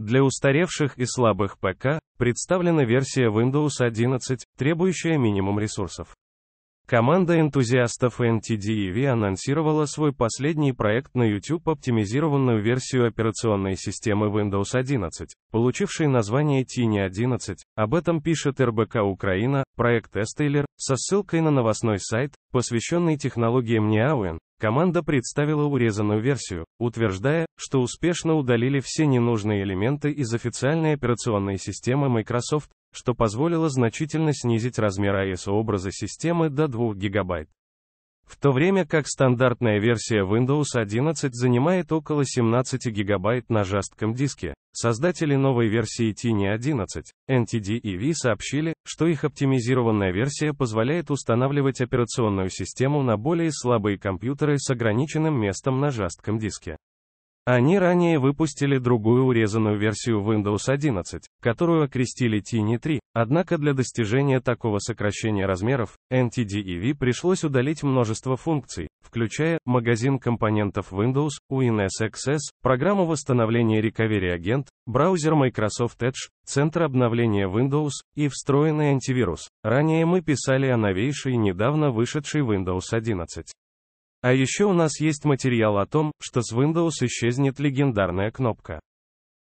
Для устаревших и слабых ПК представлена версия Windows 11, требующая минимум ресурсов. Команда энтузиастов NTDEV анонсировала свой последний проект на YouTube оптимизированную версию операционной системы Windows 11, получившей название Tiny 11. Об этом пишет РБК Украина, проект Estailer, со ссылкой на новостной сайт, посвященный технологиям NeoWin. Команда представила урезанную версию, утверждая, что успешно удалили все ненужные элементы из официальной операционной системы Microsoft, что позволило значительно снизить размер ISO образа системы до 2 ГБ. В то время как стандартная версия Windows 11 занимает около 17 ГБ на жестком диске, создатели новой версии Tiny 11, NTD и V сообщили, что их оптимизированная версия позволяет устанавливать операционную систему на более слабые компьютеры с ограниченным местом на жестком диске. Они ранее выпустили другую урезанную версию Windows 11, которую окрестили Tiny 3, однако для достижения такого сокращения размеров, NTDEV пришлось удалить множество функций, включая магазин компонентов Windows, WinSXS, программу восстановления Recovery Agent, браузер Microsoft Edge, центр обновления Windows и встроенный антивирус. Ранее мы писали о новейшей недавно вышедшей Windows 11. А еще у нас есть материал о том, что с Windows исчезнет легендарная кнопка.